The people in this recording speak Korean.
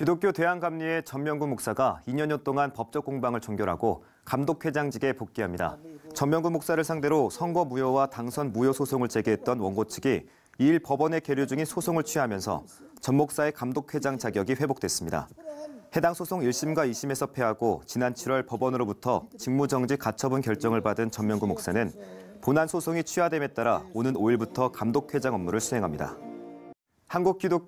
기독교 대한감리의 전명구 목사가 2년여 동안 법적 공방을 종결하고 감독회장직에 복귀합니다. 전명구 목사를 상대로 선거 무효와 당선 무효 소송을 제기했던 원고 측이 이일 법원에 계류 중인 소송을 취하면서 전 목사의 감독회장 자격이 회복됐습니다. 해당 소송 1심과 2심에서 패하고 지난 7월 법원으로부터 직무정지 가처분 결정을 받은 전명구 목사는 본안 소송이 취하됨에 따라 오는 5일부터 감독회장 업무를 수행합니다. 한국기독교